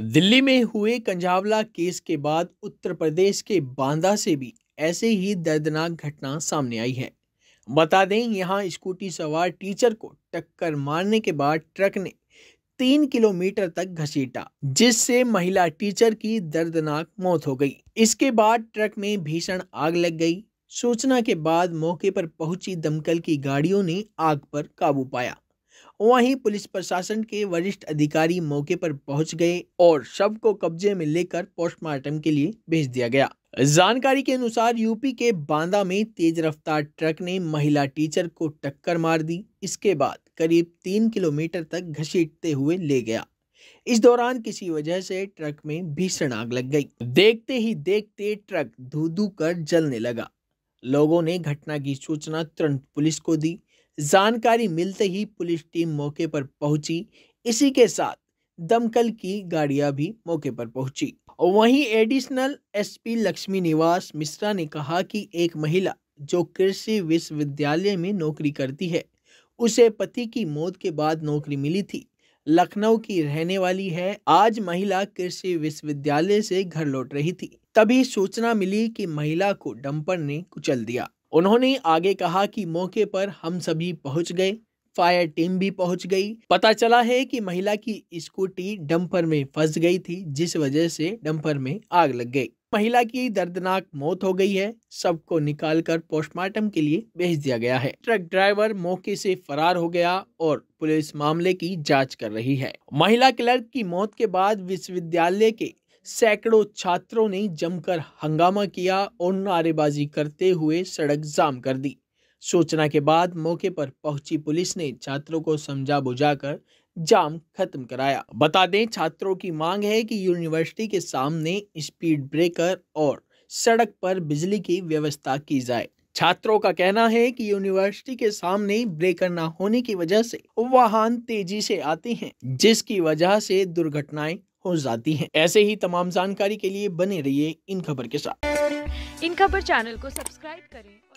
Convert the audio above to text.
दिल्ली में हुए कंजावला केस के बाद उत्तर प्रदेश के बांदा से भी ऐसे ही दर्दनाक घटना सामने आई है बता दें यहां स्कूटी सवार टीचर को टक्कर मारने के बाद ट्रक ने तीन किलोमीटर तक घसीटा जिससे महिला टीचर की दर्दनाक मौत हो गई इसके बाद ट्रक में भीषण आग लग गई सूचना के बाद मौके पर पहुंची दमकल की गाड़ियों ने आग पर काबू पाया वहीं पुलिस प्रशासन के वरिष्ठ अधिकारी मौके पर पहुंच गए और शव को कब्जे में लेकर पोस्टमार्टम के लिए भेज दिया गया जानकारी के अनुसार यूपी के बांदा में तेज रफ्तार ट्रक ने महिला टीचर को टक्कर मार दी इसके बाद करीब तीन किलोमीटर तक घसीटते हुए ले गया इस दौरान किसी वजह से ट्रक में भीषण आग लग गई देखते ही देखते ट्रक धू धू कर जलने लगा लोगों ने घटना की सूचना तुरंत पुलिस को दी जानकारी मिलते ही पुलिस टीम मौके पर पहुंची इसी के साथ दमकल की गाड़ियां भी मौके पर पहुंची वहीं एडिशनल एसपी लक्ष्मी निवास मिश्रा ने कहा कि एक महिला जो कृषि विश्वविद्यालय में नौकरी करती है उसे पति की मौत के बाद नौकरी मिली थी लखनऊ की रहने वाली है आज महिला कृषि विश्वविद्यालय से घर लौट रही थी तभी सूचना मिली कि महिला को डंपर ने कुचल दिया उन्होंने आगे कहा कि मौके पर हम सभी पहुंच गए फायर टीम भी पहुंच गई पता चला है कि महिला की स्कूटी डंपर में फंस गई थी जिस वजह से डंपर में आग लग गई महिला की दर्दनाक मौत हो गई है सबको निकालकर पोस्टमार्टम के लिए भेज दिया गया है ट्रक ड्राइवर मौके से फरार हो गया और पुलिस मामले की जांच कर रही है महिला क्लर्क की मौत के बाद विश्वविद्यालय के सैकड़ों छात्रों ने जमकर हंगामा किया और नारेबाजी करते हुए सड़क जाम कर दी सूचना के बाद मौके पर पहुंची पुलिस ने छात्रों को समझा बुझाकर जाम खत्म कराया बता दें छात्रों की मांग है कि यूनिवर्सिटी के सामने स्पीड ब्रेकर और सड़क पर बिजली की व्यवस्था की जाए छात्रों का कहना है कि यूनिवर्सिटी के सामने ब्रेकर न होने की वजह से वाहन तेजी से आते हैं जिसकी वजह से दुर्घटनाएं हो जाती हैं ऐसे ही तमाम जानकारी के लिए बने रहिए इन खबर के साथ इन खबर चैनल को सब्सक्राइब करें